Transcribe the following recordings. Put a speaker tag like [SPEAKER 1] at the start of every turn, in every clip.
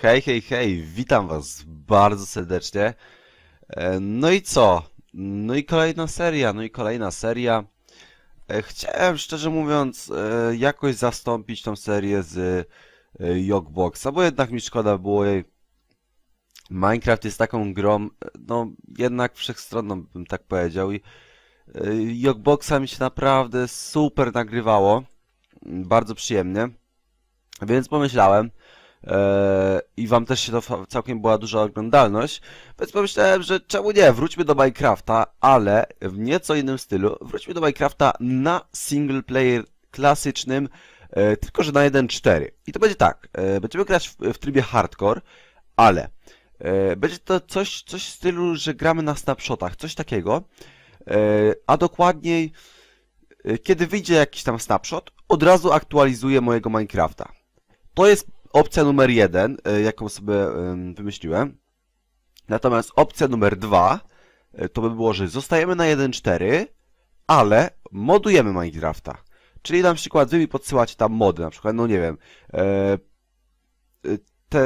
[SPEAKER 1] Hej, hej, hej, witam was bardzo serdecznie. E, no i co? No i kolejna seria, no i kolejna seria. E, chciałem, szczerze mówiąc, e, jakoś zastąpić tą serię z Yogboxa, bo jednak mi szkoda było jej. Minecraft jest taką grą, no jednak wszechstronną bym tak powiedział i Yogboxa mi się naprawdę super nagrywało. Bardzo przyjemnie. Więc pomyślałem, E, i wam też się to całkiem była duża oglądalność, więc pomyślałem, że czemu nie, wróćmy do Minecrafta, ale w nieco innym stylu, wróćmy do Minecrafta na single player klasycznym, e, tylko że na 1.4. I to będzie tak, e, będziemy grać w, trybie hardcore, ale będzie to coś, coś w stylu, że gramy na snapshotach, coś takiego, a dokładniej, kiedy wyjdzie jakiś tam snapshot, od razu aktualizuję mojego Minecrafta. To jest opcja numer jeden, y, jaką sobie wymyśliłem. Natomiast opcja numer dwa y, to by było, że zostajemy na 1.4, ale modujemy Minecrafta. Czyli na przykład wy mi podsyłacie tam mody, na przykład, no nie wiem, e, y, te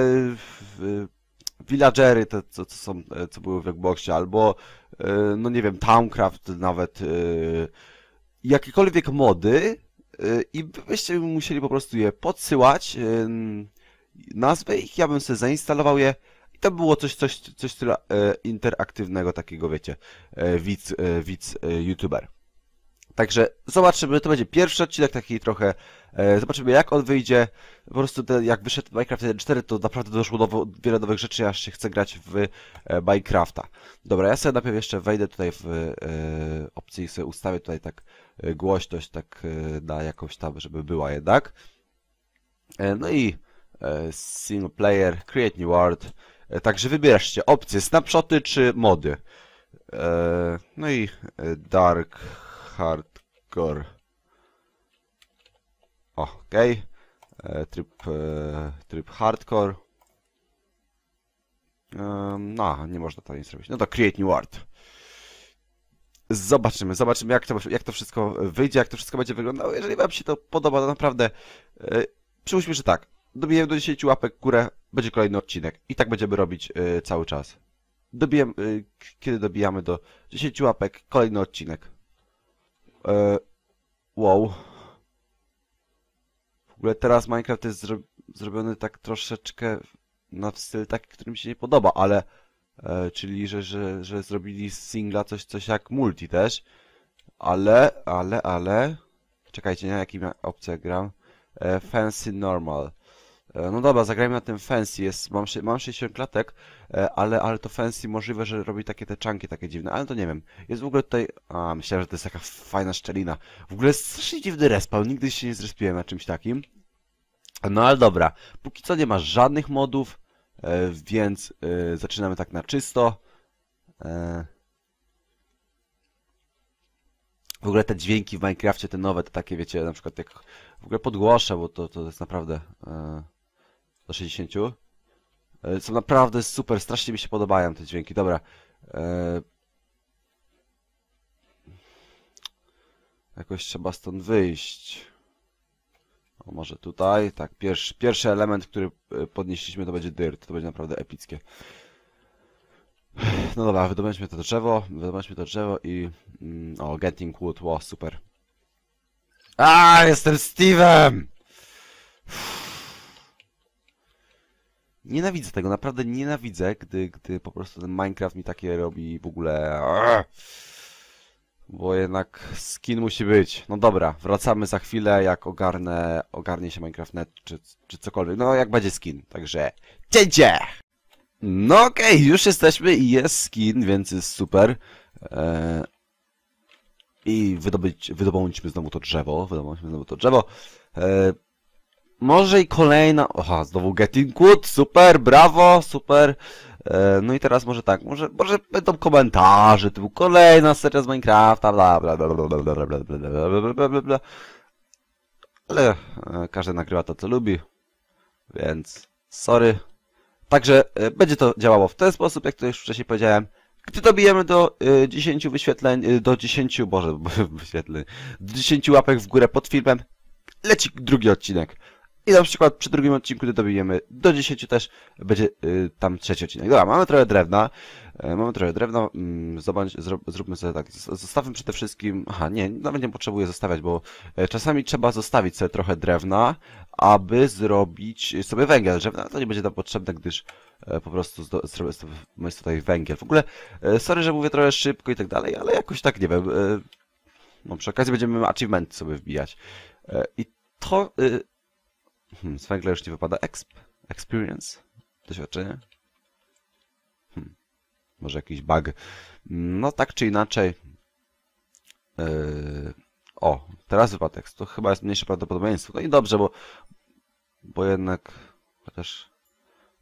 [SPEAKER 1] villagery, te co, co są, e, co były w Xboxie, albo e, no nie wiem, Towncraft nawet, jakiekolwiek mody, Y, i byście musieli po prostu je podsyłać, y, nazwy ich, ja bym sobie zainstalował je i to było coś, coś, coś tyle e, interaktywnego takiego, wiecie, e, widz, e, widz youtuber. Także zobaczymy, to będzie pierwszy odcinek taki trochę, e, zobaczymy jak on wyjdzie. Po prostu ten, jak wyszedł Minecraft 1.4 to naprawdę doszło nowo, wiele nowych rzeczy, aż się chce grać w e, Minecrafta. Dobra, ja sobie najpierw jeszcze wejdę tutaj w e, opcję i sobie ustawię tutaj tak e, głośność tak e, na jakąś tam, żeby była jednak. E, no i e, single player, create new world. E, także wybierzcie opcje snapshoty czy mody. E, no i e, dark hardcore. Ok. E, tryb, e, tryb hardcore. E, no, nie można to nic zrobić. No to create new art. Zobaczymy, zobaczymy jak to, jak to wszystko wyjdzie, jak to wszystko będzie wyglądało. Jeżeli wam się to podoba, to naprawdę e, że tak. Dobijemy do 10 łapek górę, będzie kolejny odcinek. I tak będziemy robić e, cały czas dobijam, e, kiedy dobijamy do 10 łapek, kolejny odcinek. E, wow. W ogóle teraz Minecraft jest zro zrobiony tak troszeczkę na styl taki, który mi się nie podoba, ale... E, czyli, że, że, że zrobili z singla coś, coś jak multi też. Ale, ale, ale... Czekajcie, na jakim opcję gram? E, fancy Normal. E, no dobra, zagrajmy na tym Fancy, jest, mam, mam 60 klatek, e, ale, ale to Fancy możliwe, że robi takie te czanki takie dziwne, ale to nie wiem. Jest w ogóle tutaj... A, myślałem, że to jest taka fajna szczelina. W ogóle jest strasznie dziwny respawn, nigdy się nie zrespiłem na czymś takim. No ale dobra, póki co nie ma żadnych modów, e, więc zaczynamy tak na czysto. W ogóle te dźwięki w Minecrafcie, te nowe, te takie wiecie, na przykład jak... W ogóle podgłoszę, bo to, to jest naprawdę do 60. Są e, naprawdę super, strasznie mi się podobają te dźwięki. Dobra. E, jakoś trzeba stąd wyjść. O, może tutaj. Tak, pierwszy, pierwszy element, który e, podnieśliśmy to będzie dirt. To będzie naprawdę epickie. No dobra, wydobędźmy to drzewo, wydobędźmy to drzewo i... Mm, o, getting wood, wow, super. A, jestem Steve'em! Nienawidzę tego, naprawdę nienawidzę, gdy, gdy po prostu ten Minecraft mi takie robi w ogóle... Bo jednak skin musi być. No dobra, wracamy za chwilę, jak ogarnę, ogarnie się Minecraft Net, czy, czy cokolwiek. No, jak będzie skin, także... Cięcie! No okej, okay, już jesteśmy i jest skin, więc jest super. Eee... I wydobyć, wydobądźmy znowu to drzewo, wydobądźmy znowu to drzewo. Eee może i kolejna... Oha, znowu Getting Good, super, brawo, super. No i teraz może tak, może, może będą komentarze, typu kolejna seria z Minecrafta, bla bla bla bla bla bla bla bla bla bla bla bla Ale każdy nagrywa to, co lubi, więc sorry. Także będzie to działało w ten sposób, jak to już wcześniej powiedziałem. Gdy dobijemy do y, 10 wyświetleń, y, do 10, boże, wyświetleń, do 10 łapek w górę pod filmem, leci drugi odcinek. I na przykład przy drugim odcinku gdy dobijemy do 10 też, będzie y, tam trzeci odcinek. Dobra, mamy trochę drewna, y, mamy trochę drewna, y, zobacz, zro, zróbmy sobie tak, zostawmy przede wszystkim, aha nie, nawet nie potrzebuję zostawiać, bo y, czasami trzeba zostawić sobie trochę drewna, aby zrobić sobie węgiel. Drewna to nie będzie tam potrzebne, gdyż y, po prostu zrobimy tutaj węgiel. W ogóle, y, sorry, że mówię trochę szybko i tak dalej, ale jakoś tak, nie wiem, y, no przy okazji będziemy achievement sobie wbijać. Y, I to... Y, Hmm, z już nie wypada exp. Experience? Doświadczenie? Hmm, może jakiś bug. Hmm, no tak czy inaczej. Yy, o, teraz wypada tekst. To chyba jest mniejsze prawdopodobieństwo. No i dobrze, bo, bo jednak chociaż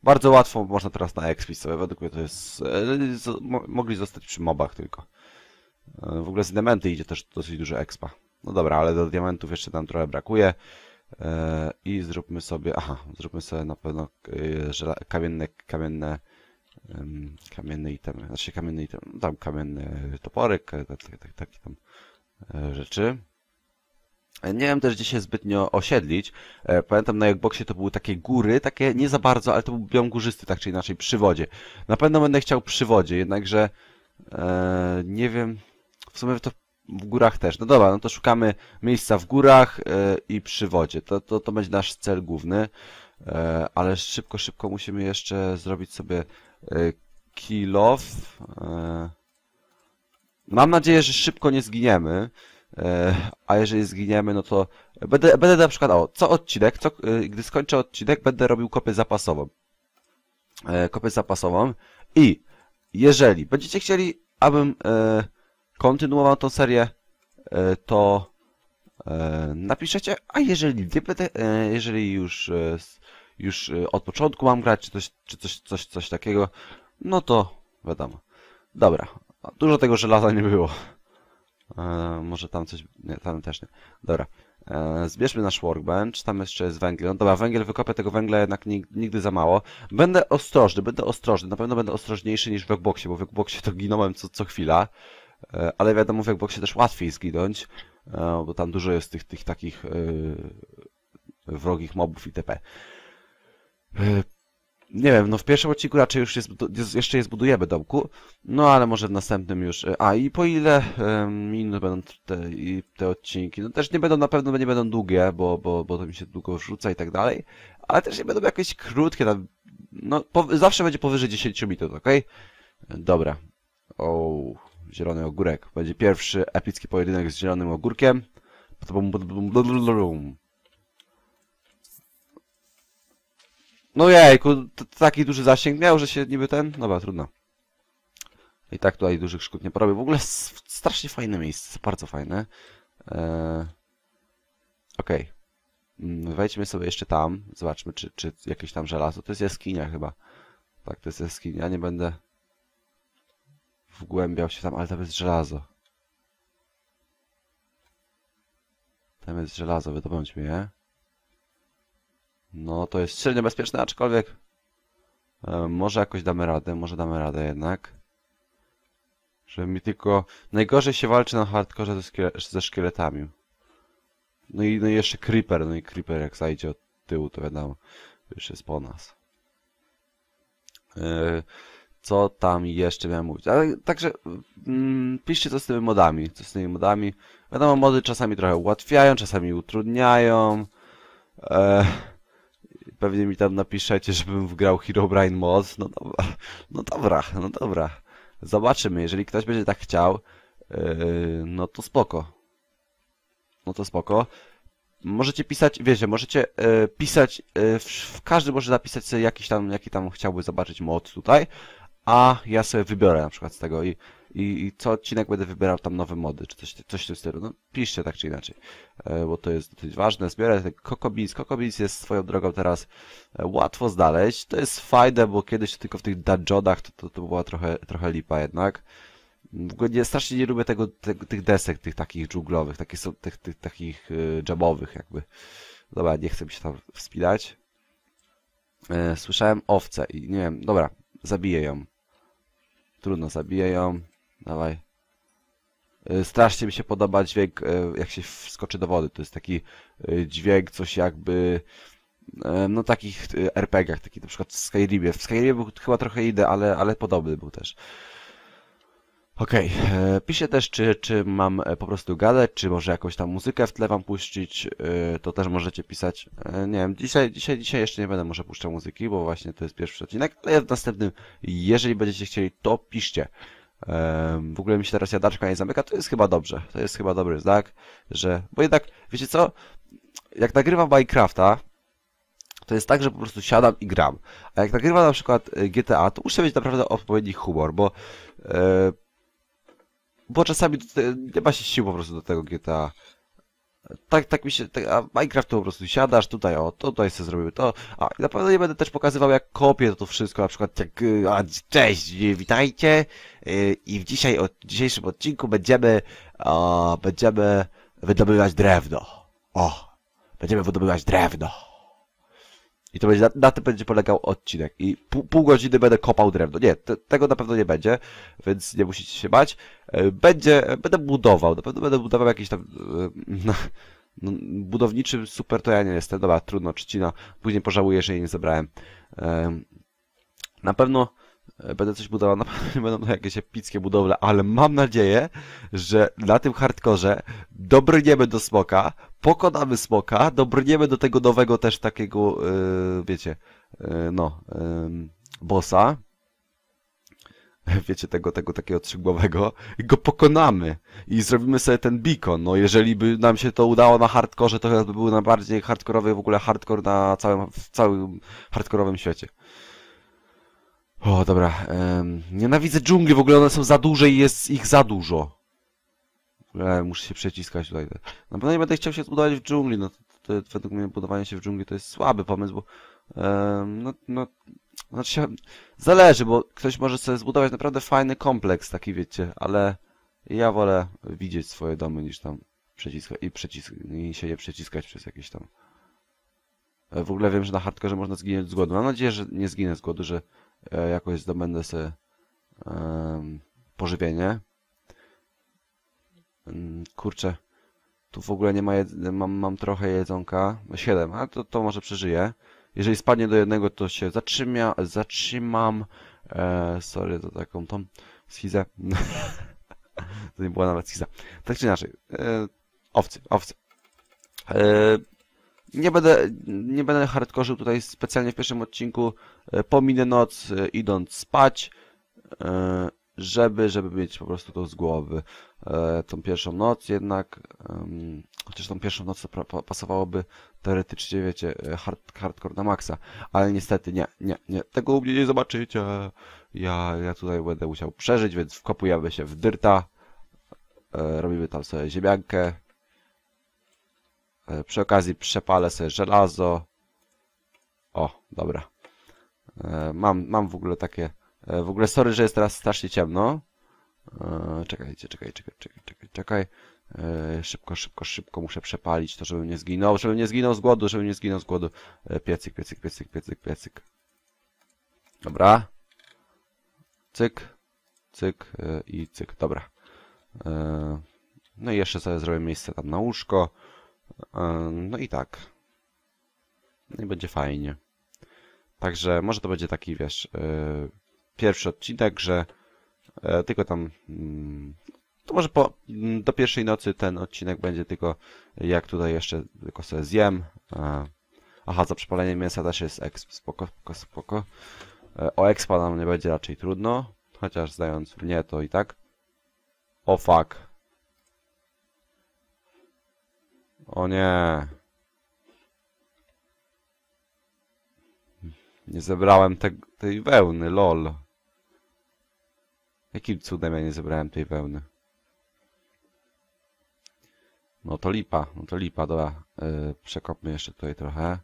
[SPEAKER 1] bardzo łatwo można teraz na exp sobie. Według mnie to jest... Yy, z, mogli zostać przy mobach tylko. Yy, w ogóle z diamenty idzie też dosyć dużo expa. No dobra, ale do diamentów jeszcze tam trochę brakuje. E, I zróbmy sobie, aha, zróbmy sobie na pewno e, kamienne, kamienne, kamienne itemy, znaczy kamienne itemy, no tam kamienny toporek, takie tak, tak, tam e, rzeczy. Nie wiem też, gdzie się zbytnio osiedlić. Pamiętam na Xboxie to były takie góry, takie nie za bardzo, ale to był biom górzysty, tak czy inaczej, przy wodzie. Na pewno będę chciał przy wodzie, jednakże e, nie wiem, w sumie to w górach też. No dobra, no to szukamy miejsca w górach e, i przy wodzie. To, to, to będzie nasz cel główny. E, ale szybko, szybko musimy jeszcze zrobić sobie e, kill off. Mam nadzieję, że szybko nie zginiemy. A jeżeli zginiemy, no to będę, będę na przykład, o, co odcinek, co, gdy skończę odcinek, będę robił kopię zapasową. Kopię zapasową i jeżeli będziecie chcieli, abym kontynuował tą serię, e, to e, napiszecie, a jeżeli nie e, jeżeli już, już od początku mam grać, czy coś, czy coś, coś, coś takiego, no to wiadomo. Dobra, dużo tego żelaza nie było. może tam coś... Nie, tam też nie. Dobra. zbierzmy nasz workbench. Tam jeszcze jest węgiel. No dobra, węgiel wykopię tego węgla jednak nigdy, za mało. Będę ostrożny, będę ostrożny. Na pewno będę ostrożniejszy niż w workboxie, bo w workboxie to ginąłem co, co chwila. E, ale wiadomo, w Xboxie też łatwiej zginąć, e, bo tam dużo jest tych, tych takich e, wrogich mobów itp. Nie wiem, no w pierwszym odcinku raczej już jest, jeszcze je zbudujemy domku, no ale może w następnym już. A i po ile minut będą te, te odcinki? No też nie będą, na pewno nie będą długie, bo, bo, bo to mi się długo rzuca i tak dalej, ale też nie będą jakieś krótkie, tam, no po, zawsze będzie powyżej 10 minut, ok? Dobra. Oh. Zielony Ogórek. Będzie pierwszy epicki pojedynek z Zielonym Ogórkiem. No jejku, taki duży zasięg miał, że się niby ten... Dobra, trudno. I tak tutaj dużych szkód nie porobię. W ogóle strasznie fajne miejsce, bardzo fajne. Eee... Okej. Okay. Mm, wejdźmy sobie jeszcze tam, zobaczmy, czy, czy jakieś tam żelazo. To jest jaskinia chyba. Tak, to jest jaskinia, nie będę wgłębiał się tam, ale tam jest żelazo. Tam jest żelazo, wydobądź je. No, to jest średnio bezpieczne, aczkolwiek... E, może jakoś damy radę, może damy radę jednak. Żeby mi tylko... Najgorzej się walczy na hardkorze ze, szkiele... ze szkieletami. No i, no i jeszcze Creeper, no i Creeper jak zajdzie od tyłu, to wiadomo, już jest po nas. E, co tam jeszcze miałem mówić. Ale także mm, piszcie co z tymi modami, co z tymi modami. Wiadomo, mody czasami trochę ułatwiają, czasami utrudniają. E, pewnie mi tam napiszecie, żebym wgrał Herobrine mod. No dobra, no dobra, no dobra. Zobaczymy, jeżeli ktoś będzie tak chciał, e, no to spoko. No to spoko. Możecie pisać, wiecie, możecie e, pisać, e, w, każdy może napisać sobie jakiś tam, jaki tam chciałby zobaczyć mod tutaj a ja sobie wybiorę na przykład z tego i, i, i co odcinek będę wybierał tam nowe mody, czy coś, coś w tym stylu. No piszcie tak czy inaczej, e, bo to jest dosyć ważne. Zbiorę ten Kokobins. Beans. jest swoją drogą teraz e, łatwo znaleźć. To jest fajne, bo kiedyś tylko w tych dungeonach to, to, to była trochę, trochę lipa jednak. W ogóle nie, strasznie nie lubię tego, te, tych desek, tych takich dżunglowych, takich tych, tych takich y, jakby. Dobra, nie chcę mi się tam wspinać. Słyszałem owce i nie wiem, dobra, Zabiję ją. Trudno, zabiję ją. Dawaj. Y, strasznie mi się podoba dźwięk, y, jak się wskoczy do wody. To jest taki y, dźwięk, coś jakby... No takich RPG-ach, taki na przykład w Skyrimie. W Skyrimie był chyba trochę idę, ale, ale podobny był też. Okej, okay. E, piszę też, czy, czy mam e, po prostu gadać, czy może jakąś tam muzykę w tle wam puścić, e, to też możecie pisać. Nie wiem, dzisiaj, dzisiaj, dzisiaj jeszcze nie będę może puszczał muzyki, bo właśnie to jest pierwszy odcinek, ale w następnym, jeżeli będziecie chcieli, to piszcie. W ogóle mi się teraz jadaczka nie zamyka, to jest chyba dobrze, to jest chyba dobry znak, że... Bo jednak, wiecie co, jak nagrywam Minecrafta, to jest tak, że po prostu siadam i gram. A jak nagrywam na przykład GTA, to muszę mieć naprawdę odpowiedni humor, bo... Yy, bo czasami te, nie ma się sił po prostu do tego GTA. Tak, tak mi się, tak, a Minecraft to po prostu siadasz, tutaj o, to tutaj sobie zrobimy to, a na pewno nie będę też pokazywał jak kopię to wszystko, na przykład jak, y, a, cześć, y, witajcie y, i w, dzisiaj, o, dzisiejszym odcinku będziemy, a, będziemy wydobywać drewno, o, będziemy wydobywać drewno. I to będzie, na, na tym będzie polegał odcinek. I pół, pół godziny będę kopał drewno. Nie, te, tego na pewno nie będzie, więc nie musicie się bać. E, będzie, będę budował, na pewno będę budował jakieś tam... E, no, no, budowniczym super to ja nie jestem. Dobra, trudno, trzcina. Później pożałuję, że jej nie zebrałem. E, na pewno będę coś budował, na pewno będą to jakieś epickie budowle, ale mam nadzieję, że na tym hardkorze dobrniemy do smoka, pokonamy smoka, dobrniemy do tego nowego też takiego, yy, wiecie, yy, no, yy, bossa, wiecie, tego, tego takiego trzygłowego, go pokonamy i zrobimy sobie ten beacon. No jeżeli by nam się to udało na hardkorze, to chyba by był najbardziej hardkorowy w ogóle hardcore na całym, w całym hardkorowym świecie. O, dobra. Um, nienawidzę dżungli, w ogóle one są za duże i jest ich za dużo. E, muszę się przeciskać tutaj. Na pewno no nie będę chciał się zbudować w dżungli, no to, to, to według mnie budowanie się w dżungli to jest słaby pomysł, bo e, no, no, no znaczy się, zależy, bo ktoś może sobie zbudować naprawdę fajny kompleks, taki wiecie, ale ja wolę widzieć swoje domy niż tam przeciskać i, przeciskać i się je przeciskać przez jakieś tam... E, w ogóle wiem, że na hardkorze można zginąć z głodu. Mam nadzieję, że nie zginę z głodu, że e, jakoś zdobędę sobie e, pożywienie Mm, kurczę, tu w ogóle nie ma mam, mam trochę jedzonka. 7, a to, to może przeżyję. Jeżeli spadnie do jednego, to się zatrzymia, zatrzymam. E, sorry za taką tą schizę. to nie była nawet schiza. Tak czy inaczej. E, owcy, owcy. E, nie będę, nie będę hardkorzył tutaj specjalnie w pierwszym odcinku. E, pominę noc, e, idąc spać. E, żeby, żeby mieć po prostu to z głowy. E, tą pierwszą noc jednak, um, chociaż tą pierwszą noc to pasowałoby teoretycznie, wiecie, e, hard, hardcore na maksa, ale niestety nie, nie, nie, tego u mnie nie zobaczycie. Ja, ja tutaj będę musiał przeżyć, więc wkopujemy się w dyrta, e, robimy tam sobie ziemiankę, e, przy okazji przepalę sobie żelazo. O, dobra. E, mam, mam w ogóle takie E, w ogóle sorry, że jest teraz strasznie ciemno. E, Czekajcie, czekaj, czekaj, czekaj, czekaj, czekaj. E, szybko, szybko, szybko muszę przepalić to, żebym nie zginął, żebym nie zginął z głodu, żebym nie zginął z głodu. Piecyk, piecyk, piecyk, piecyk, piecyk. Dobra. Cyk, cyk i cyk, dobra. No i jeszcze sobie zrobię miejsce tam na łóżko. No i tak. No i będzie fajnie. Także może to będzie taki, wiesz, pierwszy odcinek, że e, tylko tam. Mm, to może po, mm, do pierwszej nocy ten odcinek będzie tylko jak tutaj jeszcze tylko sobie zjem. E, aha, za przepalenie mięsa też jest exp, spoko, spoko, spoko. E, o expa nam nie będzie raczej trudno, chociaż zdając mnie to i tak. O fuck. O nie. Nie zebrałem te, tej wełny, lol. Jakim cudem ja nie zebrałem tej wełny? No to lipa, no to lipa, dobra. Yy, przekopmy jeszcze tutaj trochę.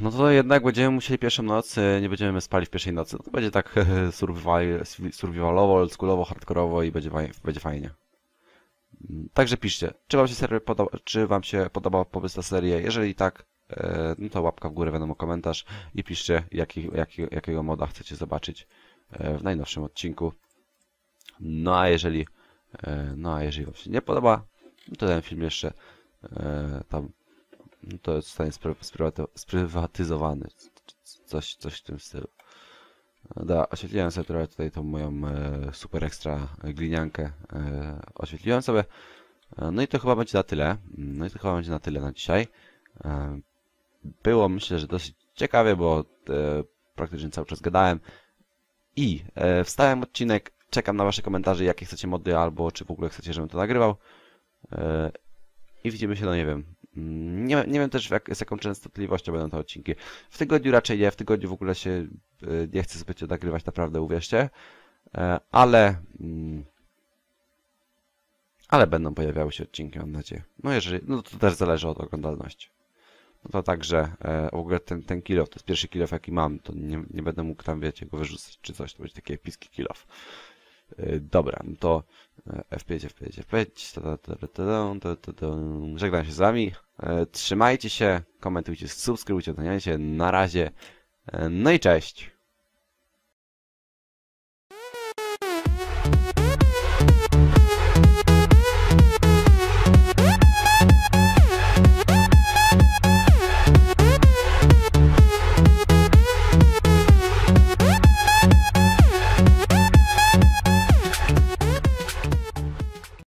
[SPEAKER 1] No to jednak będziemy musieli pierwszą noc, e, nie będziemy spali w pierwszej nocy. No to będzie tak survival, survivalowo, oldschoolowo, hardkorowo i będzie, będzie fajnie. Mm, także piszcie, czy wam się serwer podoba, czy wam się podoba pomysł na serię. Jeżeli tak, e, no to łapka w górę, wiadomo, komentarz i piszcie, jaki, jaki, jakiego moda chcecie zobaczyć. E, w najnowszym odcinku. No a jeżeli e, no a jeżeli Wam się nie podoba, no to ten film jeszcze e, tam no to zostanie sprywatyzowany. Coś, coś w tym stylu. No da, oświetliłem sobie trochę tutaj tą moją super ekstra gliniankę. oświetliłem sobie. No i to chyba będzie na tyle. No i to chyba będzie na tyle na dzisiaj. Było myślę, że dosyć ciekawie, bo praktycznie cały czas gadałem. I e, wstałem odcinek, czekam na Wasze komentarze, jakie chcecie mody, albo czy w ogóle chcecie, żebym to nagrywał. E, I widzimy się, no nie wiem. Mm, nie, nie wiem też jak, z jaką częstotliwością będą te odcinki. W tygodniu raczej nie, w tygodniu w ogóle się e, nie chcę zbytnio nagrywać, naprawdę, uwierzcie. E, ale... Mm, ale będą pojawiały się odcinki, mam nadzieję. No jeżeli, no to też zależy od oglądalności to także e, w ogóle ten, ten kill to jest pierwszy kill jaki mam, to nie, nie będę mógł tam, wiecie, go wyrzucać czy coś, to będzie taki epicki kill off. E, dobra, no to F5, F5, F5, żegnam się z wami, e, trzymajcie się, komentujcie, subskrybujcie, oceniajcie, na razie, e, no i cześć!